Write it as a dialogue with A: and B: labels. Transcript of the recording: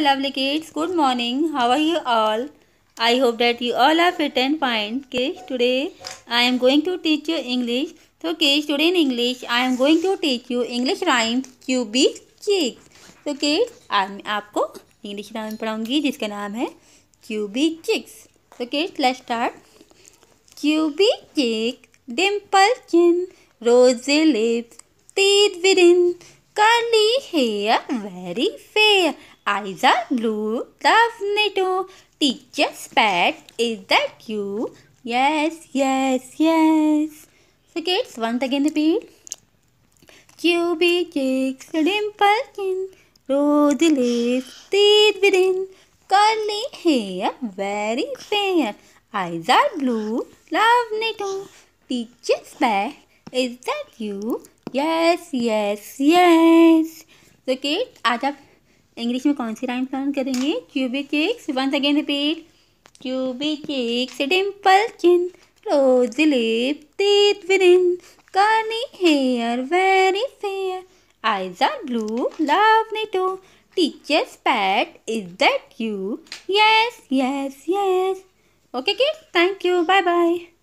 A: my lovely kids good morning how are you all i hope that you all are fit and fine kids today i am going to teach you english so kids today in english i am going to teach you english rhyme qb chicks so kids आज मैं आपको english rhyme पढ़ाऊंगी जिसका नाम है qb chicks so kids let's start qb chick dimple chin rosy lips teeth within curly hair very fair. Eyes are blue, Love lovely too. Teacher's pet, is that you? Yes, yes, yes. So kids, once again repeat. Cubic cheeks, dimple chin, rosy lips, teeth within. Curly hair, very fair. Eyes are blue, Love lovely too. Teacher's pet, is that you? Yes yes yes तो kids आज आप English में कौन सी rhyme plan करेंगे chubby cheeks once again repeat chubby cheeks dimple chin rosy lips teeth within curly hair very fair are blue love love to teacher's pet, is that you yes yes yes okay kids, thank you bye bye